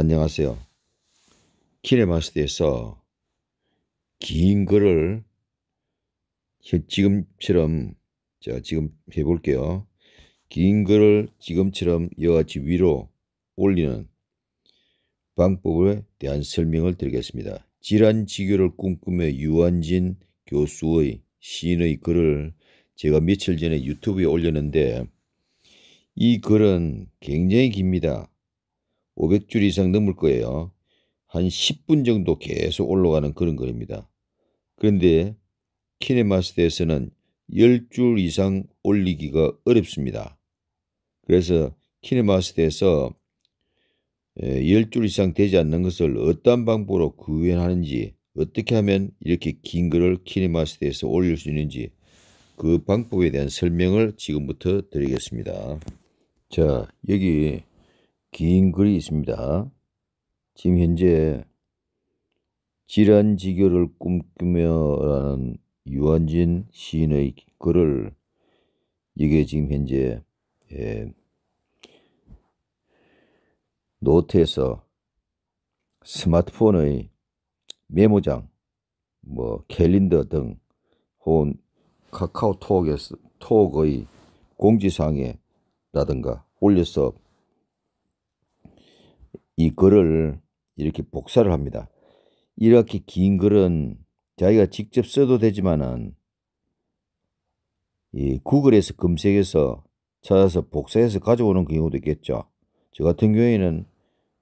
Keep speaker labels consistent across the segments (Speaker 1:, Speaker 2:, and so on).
Speaker 1: 안녕하세요. 키네마스터에서 긴 글을 지금처럼 자 지금 해볼게요. 긴 글을 지금처럼 여와 같이 위로 올리는 방법에 대한 설명을 드리겠습니다. 질환지교를 꿈꾸며 유한진 교수의 시인의 글을 제가 며칠 전에 유튜브에 올렸는데 이 글은 굉장히 깁니다. 500줄 이상 넘을 거예요. 한 10분 정도 계속 올라가는 그런 글입니다. 그런데 키네마스터에서는 10줄 이상 올리기가 어렵습니다. 그래서 키네마스터에서 10줄 이상 되지 않는 것을 어떤 방법으로 구현하는지 어떻게 하면 이렇게 긴 글을 키네마스터에서 올릴 수 있는지 그 방법에 대한 설명을 지금부터 드리겠습니다. 자 여기 긴 글이 있습니다. 지금 현재 질환지교를 꿈꾸며라는 유한진 시인의 글을 이게 지금 현재 예, 노트에서 스마트폰의 메모장, 뭐 캘린더 등 혹은 카카오톡에서 톡의 공지사항에라든가 올려서 이 글을 이렇게 복사를 합니다. 이렇게 긴 글은 자기가 직접 써도 되지만은 이 구글에서 검색해서 찾아서 복사해서 가져오는 경우도 있겠죠. 저 같은 경우에는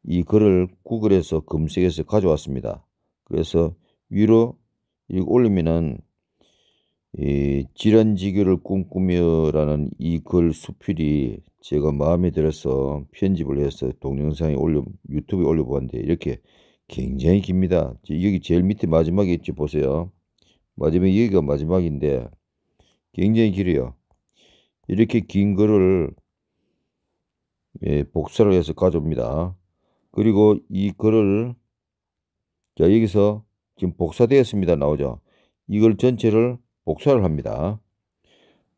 Speaker 1: 이 글을 구글에서 검색해서 가져왔습니다. 그래서 위로 올리면은 이지환지교를 꿈꾸며라는 이 글 수필이 제가 마음에 들어서 편집을 해서 동영상에 올려 유튜브에 올려보았는데 이렇게 굉장히 깁니다. 여기 제일 밑에 마지막에 있죠 보세요. 마지막 에 여기가 마지막인데 굉장히 길어요. 이렇게 긴 글을 예, 복사를 해서 가져옵니다. 그리고 이 글을 자 여기서 지금 복사되었습니다 나오죠. 이걸 전체를 복사를 합니다.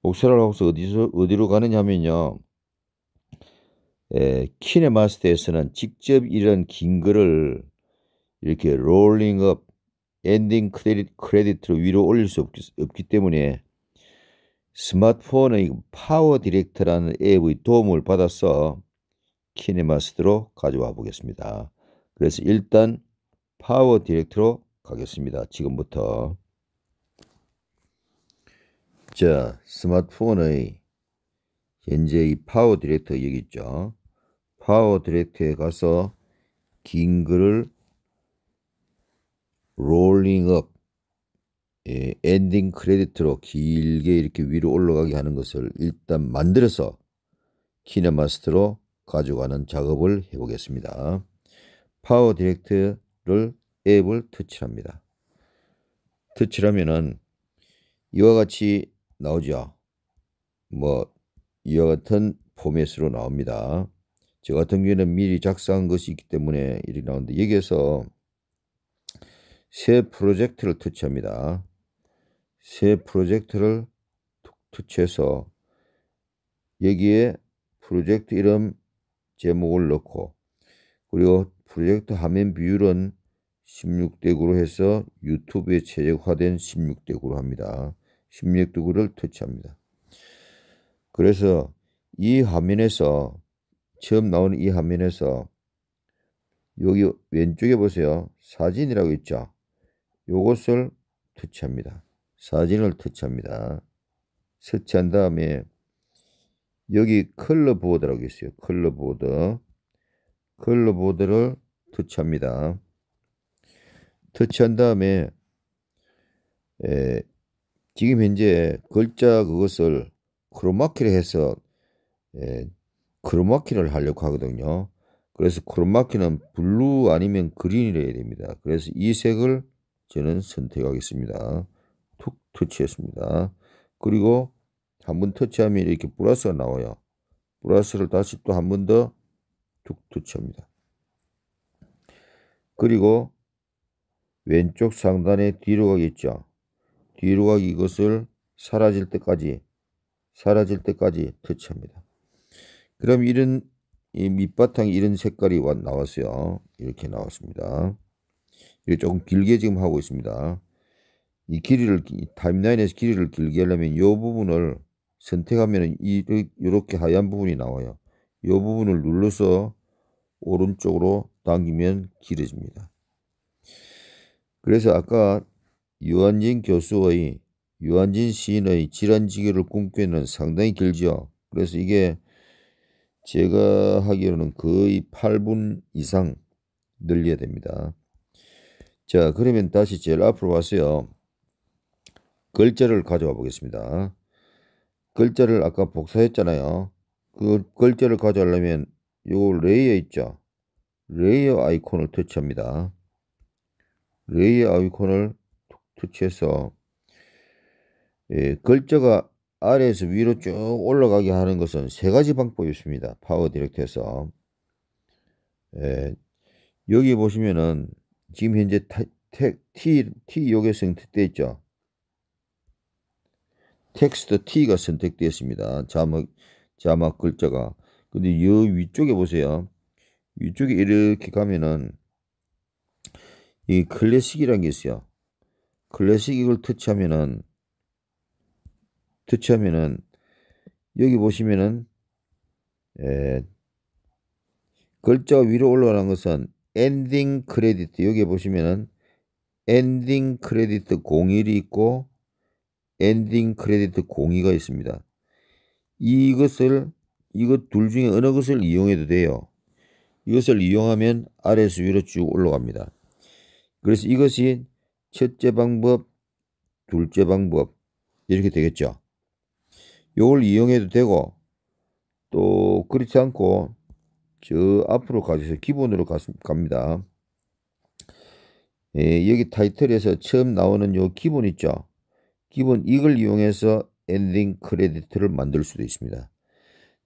Speaker 1: 복사를 하고서 어디서 어디로 가느냐 하면요. 에, 키네마스터에서는 직접 이런 긴 글을 이렇게 롤링업 엔딩 크레딧, 크레딧으로 위로 올릴 수 없기, 없기 때문에 스마트폰의 파워 디렉터라는 앱의 도움을 받아서 키네마스터로 가져와 보겠습니다. 그래서 일단 파워 디렉터로 가겠습니다. 지금부터 자 스마트폰의 현재 이 파워 디렉터 여기 있죠. 파워 디렉프트에 가서 긴 글을 롤링업 예, 엔딩 크레딧으로 길게 이렇게 위로 올라가게 하는 것을 일단 만들어서 키네마스터로 가져가는 작업을 해보겠습니다. 파워 디렉트를 앱을 터치합니다. 터치하면은 이와 같이 나오죠. 뭐 이와 같은 포맷으로 나옵니다. 저 같은 경우에는 미리 작성한 것이 있기 때문에 이렇게 나오는데 여기에서 새 프로젝트를 터치합니다. 새 프로젝트를 터치해서 여기에 프로젝트 이름 제목을 넣고 그리고 프로젝트 화면 비율은 16대 9로 해서 유튜브에 최적화된 16대 9로 합니다. 16대 9를 터치합니다. 그래서 이 화면에서 처음 나온이 화면에서 여기 왼쪽에 보세요. 사진이라고 있죠. 요것을 터치합니다. 사진을 터치합니다. 터치한 다음에 여기 컬러보드라고 있어요. 컬러보드. 컬러보드를 터치합니다. 터치한 다음에 에, 지금 현재 글자 그것을 크로마키를 해서 에, 크로마키를 하려고 하거든요. 그래서 크로마키는 블루 아니면 그린이래야 됩니다. 그래서 이 색을 저는 선택하겠습니다. 툭 터치했습니다. 그리고 한 번 터치하면 이렇게 브라스가 나와요. 브라스를 다시 또 한 번 더 툭 터치합니다. 그리고 왼쪽 상단에 뒤로 가겠죠. 뒤로 가기 이것을 사라질 때까지 사라질 때까지 터치합니다. 그럼 이런 이 밑바탕 이런 색깔이 와, 나왔어요. 이렇게 나왔습니다. 이게 조금 길게 지금 하고 있습니다. 이 길이를 타임라인에서 길이를 길게 하려면 이 부분을 선택하면 이렇게 하얀 부분이 나와요. 이 부분을 눌러서 오른쪽으로 당기면 길어집니다. 그래서 아까 유한진 교수의 유한진 시인의 질환지교를 꿈꾸는 상당히 길죠. 그래서 이게 제가 하기로는 거의 8분 이상 늘려야 됩니다. 자 그러면 다시 제일 앞으로 왔어요. 글자를 가져와 보겠습니다. 글자를 아까 복사했잖아요. 그 글자를 가져오려면 요 레이어 있죠. 레이어 아이콘을 터치합니다. 레이어 아이콘을 터치해서 예, 글자가 아래에서 위로 쭉 올라가게 하는 것은 세 가지 방법이 있습니다. 파워 디렉터에서 예, 여기 보시면은 지금 현재 타, 태, T, T 요게 선택되어 있죠. 텍스트 T가 선택되었습니다. 자막, 자막 글자가. 근데 여 위쪽에 보세요. 위쪽에 이렇게 가면은 이 클래식이라는 게 있어요. 클래식 이걸 터치하면은 터치하면은 여기 보시면은 에, 글자 위로 올라가는 것은 엔딩 크레딧 여기 보시면은 엔딩 크레딧 01이 있고 엔딩 크레딧 02가 있습니다. 이것을 이것 둘 중에 어느 것을 이용해도 돼요. 이것을 이용하면 아래에서 위로 쭉 올라갑니다. 그래서 이것이 첫째 방법, 둘째 방법 이렇게 되겠죠. 요걸 이용해도 되고 또 그렇지 않고 저 앞으로 가셔서 기본으로 갑니다. 예, 여기 타이틀에서 처음 나오는 요 기본 있죠. 기본 이걸 이용해서 엔딩 크레딧을 만들 수도 있습니다.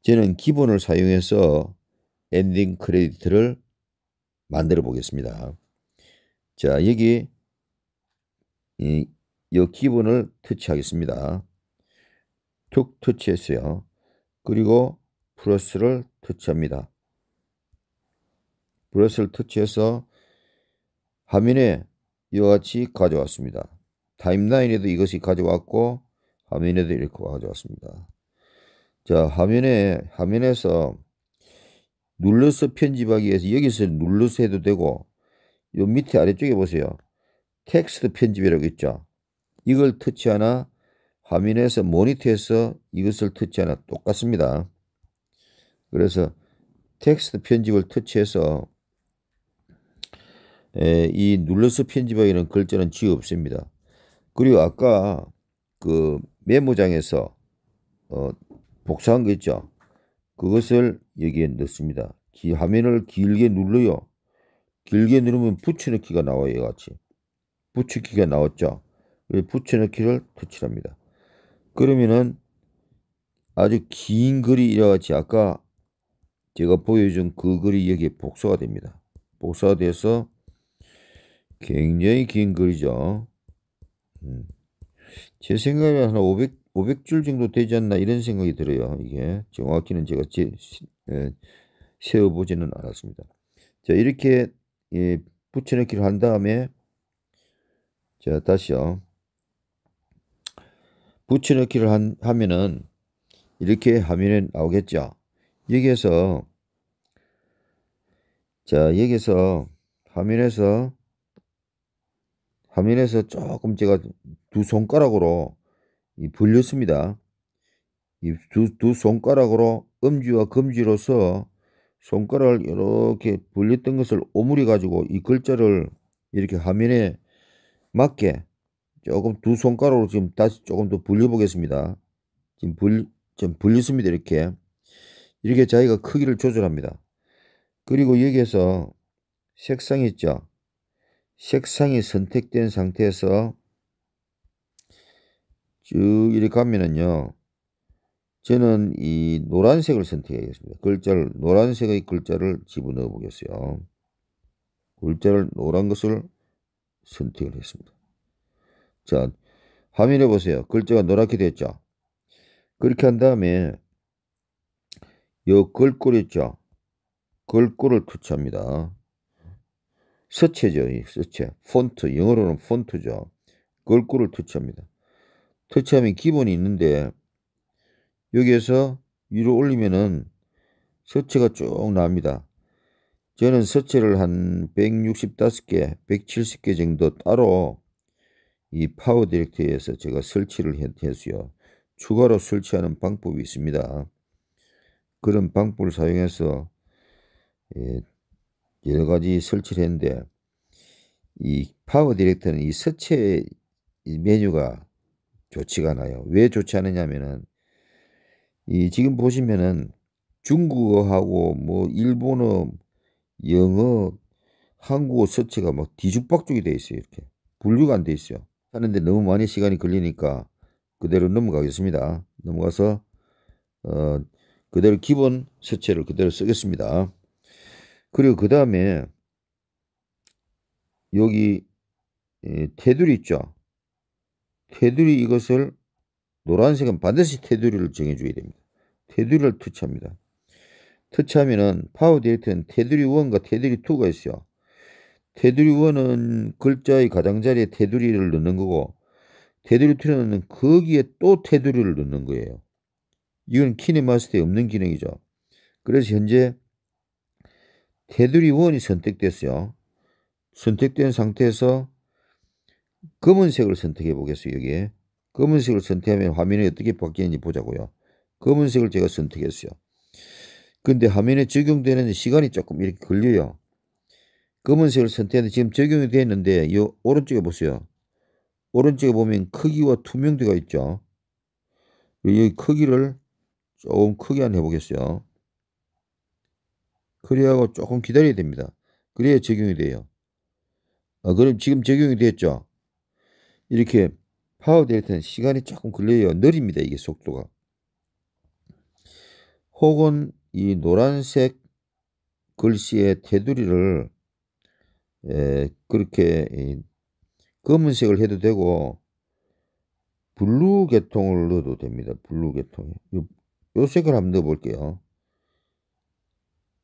Speaker 1: 저는 기본을 사용해서 엔딩 크레딧을 만들어 보겠습니다. 자, 여기 이, 이 기본을 터치하겠습니다. 툭 터치했어요. 그리고 브러스를 터치합니다. 브러스를 터치해서 화면에 이와 같이 가져왔습니다. 타임라인에도 이것이 가져왔고 화면에도 이렇게 가져왔습니다. 자 화면에 화면에서 눌러서 편집하기 위해서 여기서 눌러서 해도 되고 요 밑에 아래쪽에 보세요. 텍스트 편집이라고 있죠. 이걸 터치하나 화면에서 모니터에서 이것을 터치하나 똑같습니다. 그래서 텍스트 편집을 터치해서 에, 이 눌러서 편집하기는 글자는 지어 없습니다. 그리고 아까 그 메모장에서 어, 복사한 거 있죠. 그것을 여기에 넣습니다. 기, 화면을 길게 눌러요. 길게 누르면 붙여넣기가 나와요. 같이 붙여넣기가 나왔죠. 붙여넣기를 터치합니다. 그러면은 아주 긴 글이 이와 같이 아까 제가 보여준 그 글이 여기에 복사가 됩니다. 복사가 돼서 굉장히 긴 글이죠. 음. 제 생각에 한 500, 500줄 정도 되지 않나 이런 생각이 들어요. 이게 정확히는 제가 제, 예, 세워보지는 않았습니다. 자 이렇게 예, 붙여넣기를 한 다음에 자 다시요. 붙여넣기를 한, 하면은 이렇게 화면에 나오겠죠. 여기에서 자 여기서 화면에서 화면에서 조금 제가 두 손가락으로 이 벌렸습니다. 이 두 두 손가락으로 엄지와 검지로서 손가락을 이렇게 벌렸던 것을 오므려 가지고 이 글자를 이렇게 화면에 맞게 조금 두 손가락으로 지금 다시 조금 더 불려보겠습니다. 지금 불, 지금 불렸습니다. 이렇게. 이렇게 자기가 크기를 조절합니다. 그리고 여기에서 색상 있죠. 색상이 선택된 상태에서 쭉 이렇게 가면은요. 저는 이 노란색을 선택하겠습니다. 글자를 노란색의 글자를 집어넣어 보겠어요. 글자를 노란 것을 선택을 했습니다. 자, 화면에 보세요. 글자가 노랗게 됐죠. 그렇게 한 다음에 요 글꼴 있죠. 글꼴을 투치합니다 서체죠. 이 서체. 폰트. 영어로는 폰트죠. 글꼴을 투치합니다 터치하면 기본이 있는데 여기에서 위로 올리면은 서체가 쭉 나옵니다. 저는 서체를 한 165개, 170개 정도 따로 이 파워 디렉트에서 제가 설치를 했어요. 추가로 설치하는 방법이 있습니다. 그런 방법을 사용해서 예, 여러 가지 설치를 했는데 이 파워 디렉터는 이 서체 메뉴가 좋지가 않아요. 왜 좋지 않느냐면은 이 지금 보시면은 중국어하고 뭐 일본어, 영어, 한국어 서체가 막 뒤죽박죽이 돼 있어요. 이렇게 분류가 안 돼 있어요. 하는데 너무 많이 시간이 걸리니까 그대로 넘어가겠습니다. 넘어가서 어, 그대로 기본 세체를 그대로 쓰겠습니다. 그리고 그 다음에 여기 테두리 있죠. 테두리 이것을 노란색은 반드시 테두리를 정해줘야 됩니다. 테두리를 터치합니다. 터치하면은 파워 디렉트는 테두리 1과 테두리 2가 있어요. 테두리 원은 글자의 가장자리에 테두리를 넣는 거고 테두리 투는 거기에 또 테두리를 넣는 거예요. 이건 키네마스터에 없는 기능이죠. 그래서 현재 테두리 원이 선택됐어요. 선택된 상태에서 검은색을 선택해 보겠어요. 여기에 검은색을 선택하면 화면이 어떻게 바뀌는지 보자고요. 검은색을 제가 선택했어요. 근데 화면에 적용되는 시간이 조금 이렇게 걸려요. 검은색을 선택했는데 지금 적용이 되었는데 이 오른쪽에 보세요. 오른쪽에 보면 크기와 투명도가 있죠. 여기 크기를 조금 크게 한 해보겠어요. 그래하고 조금 기다려야 됩니다. 그래야 적용이 돼요. 아, 그럼 지금 적용이 됐죠. 이렇게 파워될 때는 시간이 조금 걸려요. 느립니다. 이게 속도가. 혹은 이 노란색 글씨의 테두리를 에, 예, 그렇게 이, 검은색을 해도 되고 블루 계통을 넣어도 됩니다. 블루 계통. 요, 요 색을 한번 넣어 볼게요.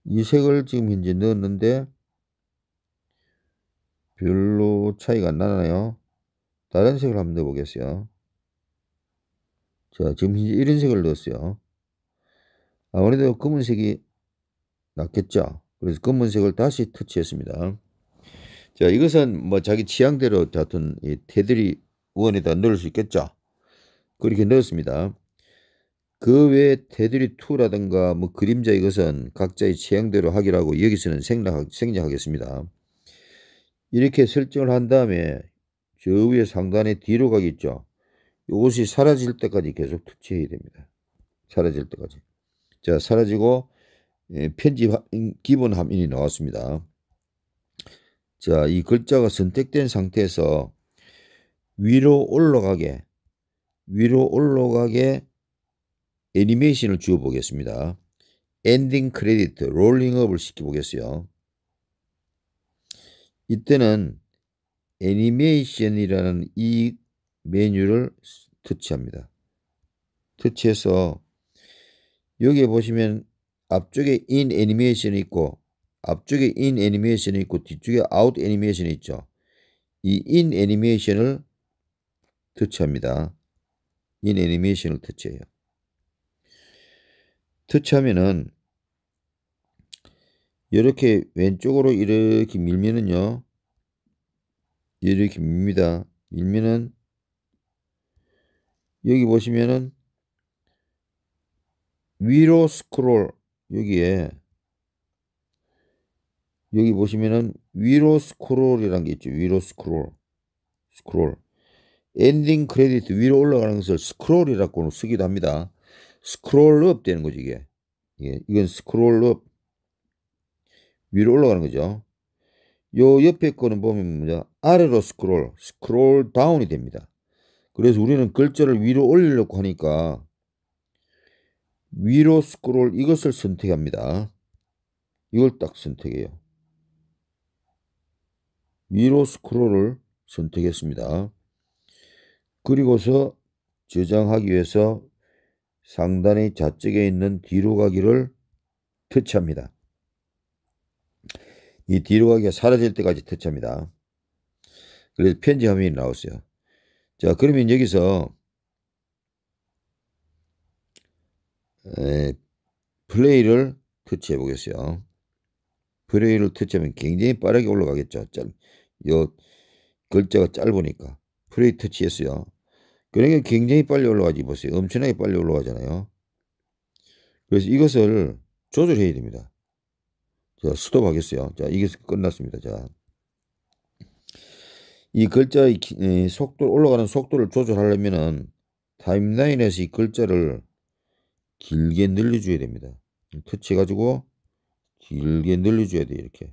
Speaker 1: 이 색을 지금 현재 넣었는데 별로 차이가 안 나나요? 다른 색을 한번 넣어보겠어요. 자, 지금 현재 이런 색을 넣었어요. 아무래도 검은색이 낫겠죠. 그래서 검은색을 다시 터치했습니다. 자, 이것은 뭐 자기 취향대로 같은 이 테두리 원에다 넣을 수 있겠죠. 그렇게 넣었습니다. 그 외에 테두리 2라든가 뭐 그림자 이것은 각자의 취향대로 하기라고 여기서는 생략, 생략하겠습니다. 이렇게 설정을 한 다음에 저 위에 상단에 뒤로 가겠죠. 이것이 사라질 때까지 계속 터치해야 됩니다. 사라질 때까지. 자, 사라지고 예, 편집 기본 화면이 나왔습니다. 자, 이 글자가 선택된 상태에서 위로 올라가게 위로 올라가게 애니메이션을 주어 보겠습니다. 엔딩 크레딧 롤링업을 시켜 보겠어요. 이때는 애니메이션이라는 이 메뉴를 터치합니다. 터치해서 여기에 보시면 앞쪽에 인 애니메이션이 있고 앞쪽에 인 애니메이션이 있고 뒤쪽에 아웃 애니메이션이 있죠. 이 인 애니메이션을 터치합니다. 인 애니메이션을 터치해요. 터치하면은 이렇게 왼쪽으로 이렇게 밀면은요. 이렇게 밉니다. 밀면은 여기 보시면은 위로 스크롤 여기에 여기 보시면은 위로 스크롤이라는 게 있죠. 위로 스크롤. 스크롤. 엔딩 크레딧 위로 올라가는 것을 스크롤이라고 쓰기도 합니다. 스크롤업 되는 거죠, 이게. 예, 이건 스크롤업. 위로 올라가는 거죠. 요 옆에 거는 보면 뭐냐 아래로 스크롤, 스크롤 다운이 됩니다. 그래서 우리는 글자를 위로 올리려고 하니까 위로 스크롤 이것을 선택합니다. 이걸 딱 선택해요. 위로 스크롤을 선택했습니다. 그리고서 저장하기 위해서 상단의 좌측에 있는 뒤로 가기를 터치합니다. 이 뒤로 가기가 사라질 때까지 터치합니다. 그래서 편지 화면이 나왔어요. 자 그러면 여기서 에, 플레이를 터치해 보겠어요. 프레일을 터치하면 굉장히 빠르게 올라가겠죠. 짧, 요 글자가 짧으니까 프레일 터치했어요. 그러니까 굉장히 빨리 올라가지 보세요. 엄청나게 빨리 올라가잖아요. 그래서 이것을 조절해야 됩니다. 자, 스톱하겠어요. 자, 이게 끝났습니다. 자. 이 글자의 속도 올라가는 속도를 조절하려면은 타임라인에서 이 글자를 길게 늘려줘야 됩니다. 터치해가지고 길게 늘려줘야 돼 이렇게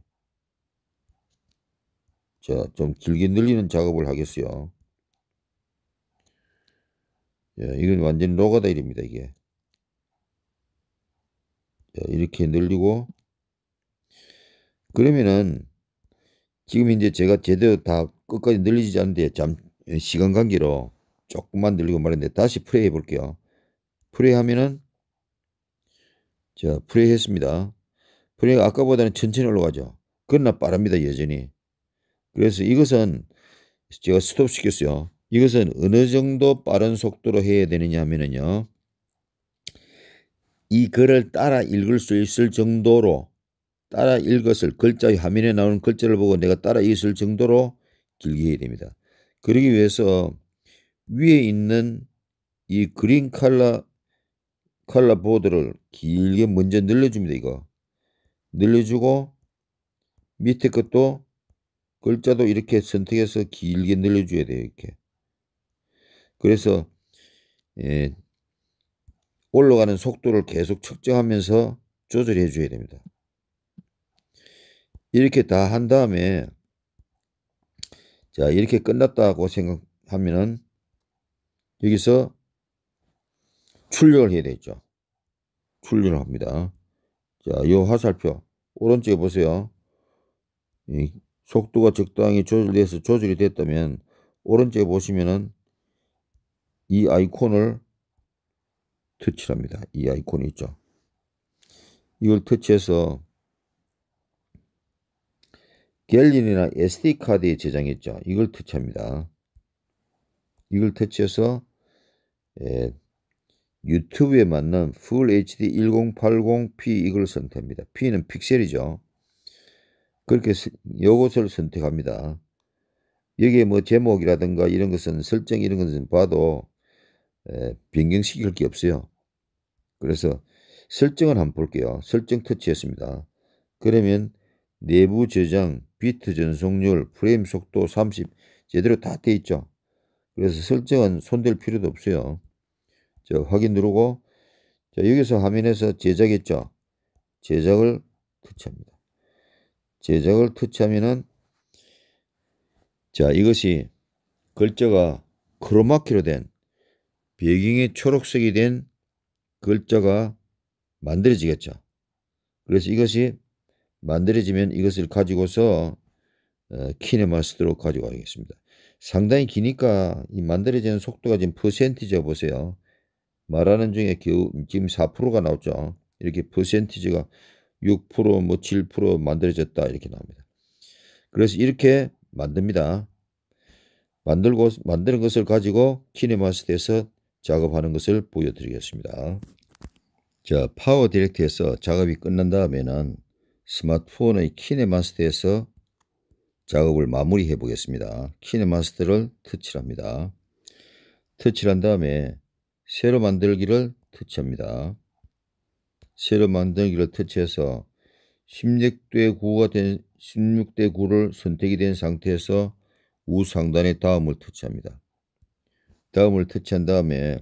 Speaker 1: 자 좀 길게 늘리는 작업을 하겠어요 자, 이건 완전 히녹아다일입니다 이게 자, 이렇게 늘리고 그러면은 지금 이제 제가 제대로 다 끝까지 늘리지 않는데 잠 시간 관계로 조금만 늘리고 말았는데 다시 플레이 해볼게요 플레이 하면은 자 플레이 했습니다 분러니까 아까보다는 천천히 올라가죠. 그러나 빠릅니다. 여전히. 그래서 이것은 제가 스톱 시켰어요. 이것은 어느 정도 빠른 속도로 해야 되느냐 하면은요. 이 글을 따라 읽을 수 있을 정도로 따라 읽었을 글자 화면에 나오는 글자를 보고 내가 따라 읽을 정도로 길게 해야 됩니다. 그러기 위해서 위에 있는 이 그린 컬러 컬러 보드를 길게 먼저 늘려줍니다. 이거 늘려주고 밑에 것도 글자도 이렇게 선택해서 길게 늘려줘야 돼요. 이렇게. 그래서 예, 올라가는 속도를 계속 측정하면서 조절해 줘야 됩니다. 이렇게 다 한 다음에 자 이렇게 끝났다고 생각하면은 여기서 출력을 해야 되죠. 출력을 합니다. 자, 요 화살표 오른쪽에 보세요. 이 속도가 적당히 조절돼서 조절이 됐다면 오른쪽에 보시면은 이 아이콘을 터치합니다. 이 아이콘이 있죠. 이걸 터치해서 갤린이나 SD카드에 저장했죠. 이걸 터치합니다. 이걸 터치해서 예, 유튜브에 맞는 Full HD 1080p 이걸 선택합니다. P는 픽셀이죠. 그렇게 요것을 선택합니다. 여기에 뭐 제목이라든가 이런 것은 설정 이런 것은 봐도 에, 변경시킬 게 없어요. 그래서 설정을 한번 볼게요. 설정 터치했습니다. 그러면 내부 저장, 비트 전송률, 프레임 속도 30 제대로 다 돼 있죠. 그래서 설정은 손댈 필요도 없어요. 저 확인 누르고 자, 여기서 화면에서 제작 있죠. 제작을 터치합니다. 제작을 터치하면은 자 이것이 글자가 크로마키로 된 배경이 초록색이 된 글자가 만들어지겠죠. 그래서 이것이 만들어지면 이것을 가지고서 어, 키네마스터로 가져가겠습니다. 상당히 기니까 이 만들어지는 속도가 지금 퍼센티지 보세요. 말하는 중에 겨우 지금 4%가 나왔죠. 이렇게 퍼센티지가 6%뭐 7% 만들어졌다 이렇게 나옵니다. 그래서 이렇게 만듭니다. 만들고 만드는 것을 가지고 키네마스터에서 작업하는 것을 보여드리겠습니다. 자, 파워 디렉트에서 작업이 끝난 다음에는 스마트폰의 키네마스터에서 작업을 마무리해 보겠습니다. 키네마스터를 터치합니다. 터치한 다음에 새로 만들기를 터치합니다. 새로 만들기를 터치해서 16대 9가 된 16대 9를 선택이 된 상태에서 우상단의 다음을 터치합니다. 다음을 터치한 다음에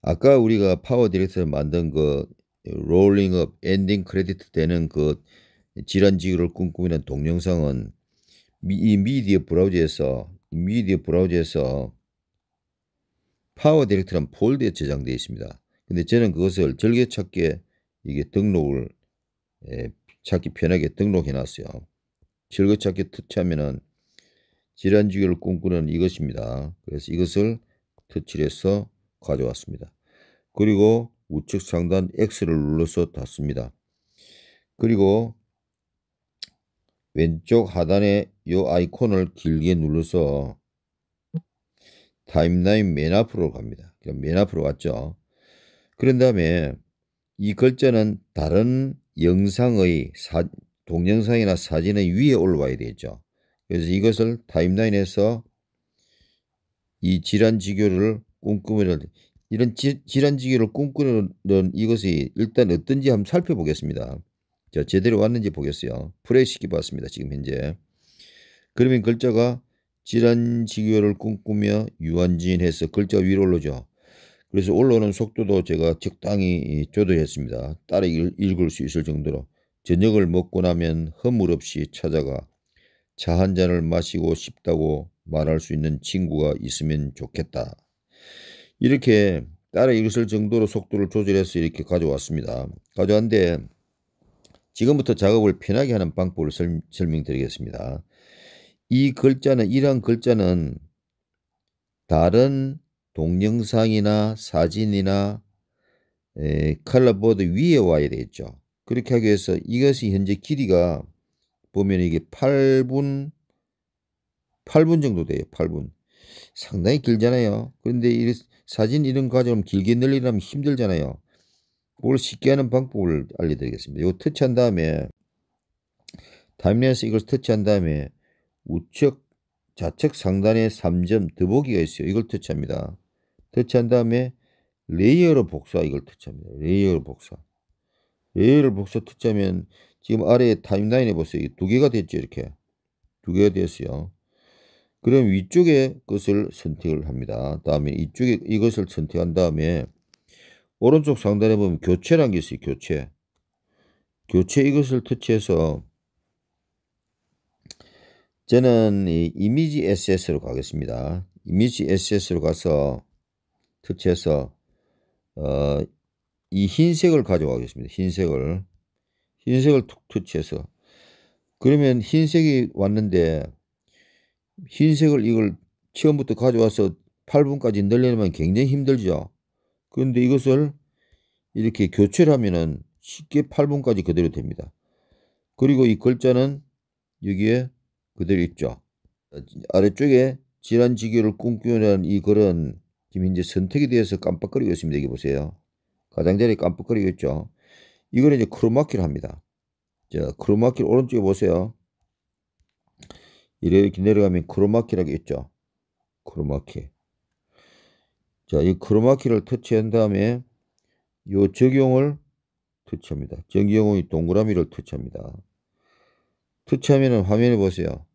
Speaker 1: 아까 우리가 파워 디렉터를 만든 그 롤링업 엔딩 크레디트 되는 그 질환지구를 꿈꾸는 동영상은 이 미디어 브라우저에서 미디어 브라우저에서 파워 디렉터란 폴드에 저장되어 있습니다. 근데 저는 그것을 절개찾기에 이게 등록을 예, 찾기 편하게 등록해 놨어요. 절개찾기 터치하면은 질환주기를 꿈꾸는 이것입니다. 그래서 이것을 터치를 해서 가져왔습니다. 그리고 우측 상단 X를 눌러서 닫습니다. 그리고 왼쪽 하단에 이 아이콘을 길게 눌러서 타임라인 맨 앞으로 갑니다. 그럼 맨 앞으로 왔죠. 그런 다음에 이 글자는 다른 영상의 사, 동영상이나 사진의 위에 올라와야 되겠죠. 그래서 이것을 타임라인에서 이 질환지교를 꿈꾸는 이런 지, 질환지교를 꿈꾸는 이것이 일단 어떤지 한번 살펴보겠습니다. 자, 제대로 왔는지 보겠어요. 프레 시켜봤습니다. 지금 현재. 그러면 글자가 질환지교를 꿈꾸며 유한진인해서 글자 위로 올라오죠. 그래서 올라오는 속도도 제가 적당히 조절했습니다. 딸라 읽을 수 있을 정도로 저녁을 먹고 나면 허물 없이 찾아가 차 한 잔을 마시고 싶다고 말할 수 있는 친구가 있으면 좋겠다. 이렇게 딸라 읽을 정도로 속도를 조절해서 이렇게 가져왔습니다. 가져왔는데 지금부터 작업을 편하게 하는 방법을 설명드리겠습니다. 이 글자는 이런 글자는 다른 동영상이나 사진이나 에, 컬러보드 위에 와야 되겠죠. 그렇게 하기 위해서 이것이 현재 길이가 보면 이게 8분 8분 정도 돼요. 8분. 상당히 길잖아요. 그런데 이 사진 이런 과정 길게 늘리려면 힘들잖아요. 그걸 쉽게 하는 방법을 알려드리겠습니다. 이거 터치한 다음에 타임라인에서 이걸 터치한 다음에 우측 좌측 상단에 3점 더보기가 있어요. 이걸 터치합니다. 터치한 다음에 레이어로 복사 이걸 터치합니다. 레이어로 복사. 레이어를 복사 터치하면 지금 아래 타임라인에 보세요. 이게 두 개가 됐죠. 이렇게. 두 개가 됐어요. 그럼 위쪽에 것을 선택을 합니다. 다음에 이쪽에 이것을 선택한 다음에 오른쪽 상단에 보면 교체란 게 있어요. 교체. 교체 이것을 터치해서 저는 이 이미지 SS로 가겠습니다. 이미지 SS로 가서 터치해서 어, 이 흰색을 가져가겠습니다. 흰색을 흰색을 툭 터치해서 그러면 흰색이 왔는데 흰색을 이걸 처음부터 가져와서 8분까지 늘리려면 굉장히 힘들죠. 그런데 이것을 이렇게 교체를 하면은 쉽게 8분까지 그대로 됩니다. 그리고 이 글자는 여기에 그대로 있죠. 아래쪽에 질환지교를 꿈꾸는이 글은 김인재 선택에 대해서 깜빡거리고 있습니다. 여기 보세요. 가장자리 에 깜빡거리고 있죠. 이거는 이제 크로마키를 합니다. 자, 크로마키 를 오른쪽에 보세요. 이렇게 내려가면 크로마키라고 있죠. 크로마키. 자, 이 크로마키를 터치한 다음에 이 적용을 터치합니다. 적용의 동그라미를 터치합니다. 터치하면 화면을 보세요.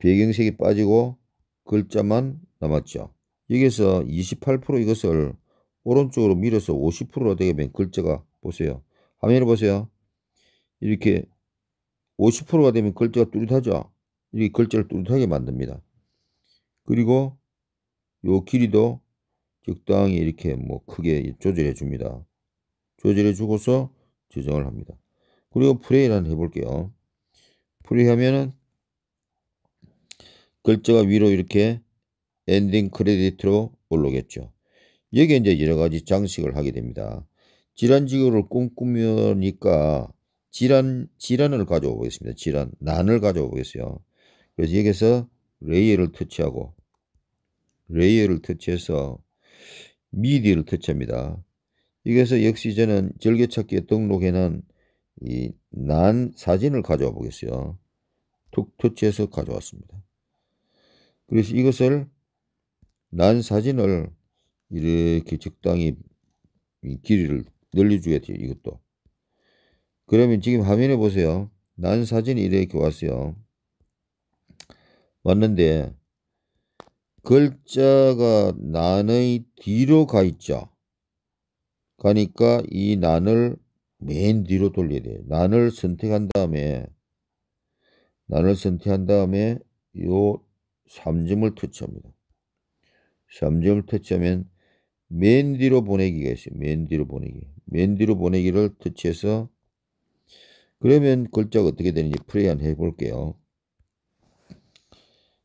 Speaker 1: 배경색이 빠지고 글자만 남았죠. 여기서 28% 이것을 오른쪽으로 밀어서 50%로 되게 면 글자가 보세요. 화면을 보세요. 이렇게 50%가 되면 글자가 뚜렷하죠. 이렇게 글자를 뚜렷하게 만듭니다. 그리고 요 길이도 적당히 이렇게 뭐 크게 조절해 줍니다. 조절해 주고서 지정을 합니다. 그리고 플레이라는 해볼게요. 플레이하면은 글자가 위로 이렇게 엔딩 크레딧으로 올라오겠죠. 여기에 이제 여러 가지 장식을 하게 됩니다. 질환지구를 꿈꾸니까 질환, 질환을 가져오 보겠습니다. 질환, 난을 가져오 보겠어요. 그래서 여기서 레이어를 터치하고 레이어를 터치해서 미디를 터치합니다. 여기서 역시 저는 절개찾기에 등록해놓은 이난 사진을 가져와 보겠어요. 툭터치해서 가져왔습니다. 그래서 이것을 난 사진을 이렇게 적당히 길이를 늘려줘야 돼요. 이것도. 그러면 지금 화면에 보세요. 난 사진이 이렇게 왔어요. 왔는데 글자가 난의 뒤로 가 있죠. 가니까 이 난을 맨 뒤로 돌려야 돼요. 난을 선택한 다음에 난을 선택한 다음에 요 3점을 터치합니다. 3점을 터치하면 맨 뒤로 보내기가 있어요. 맨 뒤로 보내기. 맨 뒤로 보내기를 터치해서 그러면 글자가 어떻게 되는지 플레이 한 해볼게요.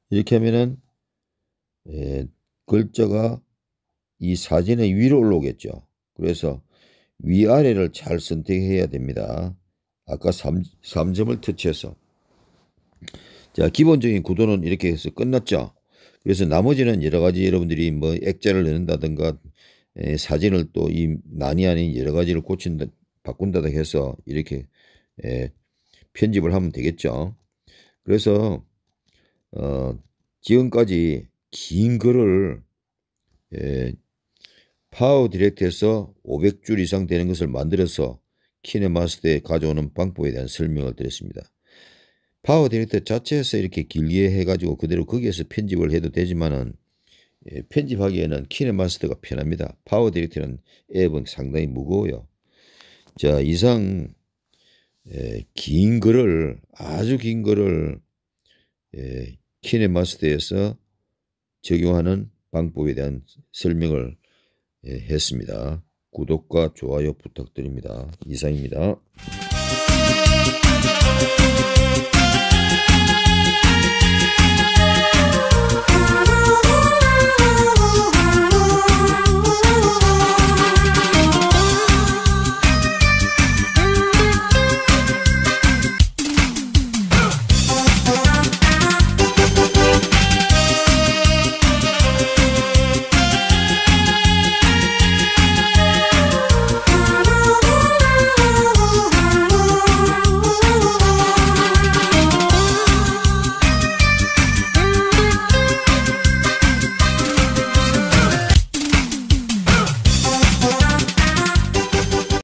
Speaker 1: 이렇게 하면은 예, 글자가 이 사진의 위로 올라오겠죠. 그래서 위아래를 잘 선택해야 됩니다. 아까 3, 3점을 터치해서 자 기본적인 구도는 이렇게 해서 끝났죠. 그래서 나머지는 여러가지 여러분들이 뭐 액자를 넣는다든가 에, 사진을 또 이 난이 아닌 여러가지를 고친다 바꾼다다 해서 이렇게 에, 편집을 하면 되겠죠. 그래서 어, 지금까지 긴 글을 에, 파워 디렉트에서 500줄 이상 되는 것을 만들어서 키네마스터에 가져오는 방법에 대한 설명을 드렸습니다. 파워 디렉터 자체에서 이렇게 길게 해가지고 그대로 거기에서 편집을 해도 되지만은 예, 편집하기에는 키네마스터가 편합니다. 파워 디렉터는 앱은 상당히 무거워요. 자 이상 에, 예, 긴 글을 아주 긴 글을 에, 예, 키네마스터에서 적용하는 방법에 대한 설명을 예, 했습니다. 구독과 좋아요 부탁드립니다. 이상입니다.